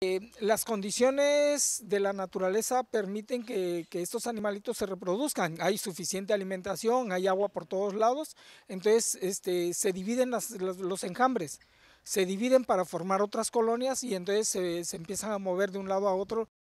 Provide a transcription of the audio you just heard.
Eh, las condiciones de la naturaleza permiten que, estos animalitos se reproduzcan. Hay suficiente alimentación, hay agua por todos lados, entonces este, se dividen las, los enjambres, se dividen para formar otras colonias y entonces se empiezan a mover de un lado a otro